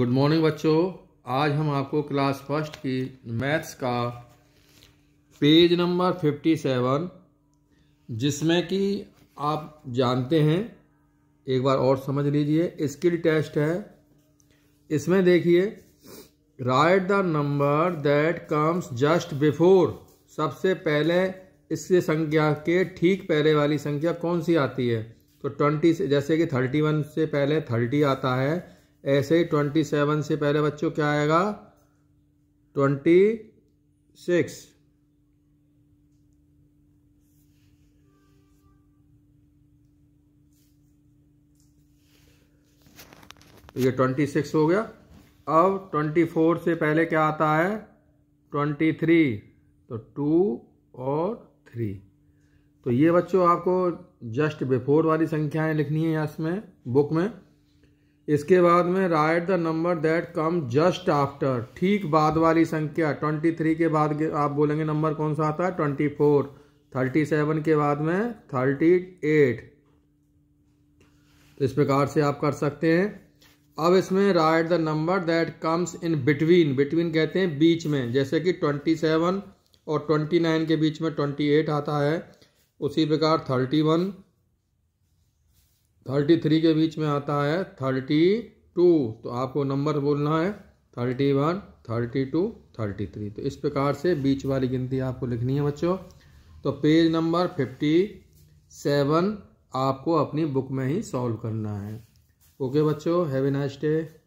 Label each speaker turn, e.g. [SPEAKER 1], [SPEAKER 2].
[SPEAKER 1] good morning बच्चों आज हम आपको क्लास फर्स्ट की मैथ्स का पेज नंबर फिफ्टी सेवन जिसमें कि आप जानते हैं एक बार और समझ लीजिए स्किल टेस्ट है इसमें देखिए write the number that comes just before सबसे पहले इससे संख्या के ठीक पहले वाली संख्या कौन सी आती है तो ट्वेंटी से जैसे कि थर्टी वन से पहले थर्टी आता है ऐसे ही ट्वेंटी सेवन से पहले बच्चों क्या आएगा ट्वेंटी सिक्स तो ये ट्वेंटी सिक्स हो गया अब ट्वेंटी फोर से पहले क्या आता है ट्वेंटी थ्री तो टू और थ्री तो ये बच्चों आपको जस्ट बिफोर वाली संख्याएं लिखनी है इसमें बुक में इसके बाद में write the number that come just after ठीक बाद वाली संख्या 23 के बाद आप बोलेंगे नंबर कौन सा आता है 24 सेवन के बाद में 38 तो इस प्रकार से आप कर सकते हैं अब इसमें write the number that comes in between between कहते हैं बीच में जैसे कि 27 और 29 के बीच में 28 आता है उसी प्रकार 31 थर्टी थ्री के बीच में आता है थर्टी टू तो आपको नंबर बोलना है thirty one thirty two thirty three तो इस प्रकार से बीच वाली गिनती आपको लिखनी है बच्चों तो पेज नंबर फिफ्टी सेवन आपको अपनी बुक में ही सॉल्व करना है ओके बच्चों हैवी ए नाइस डे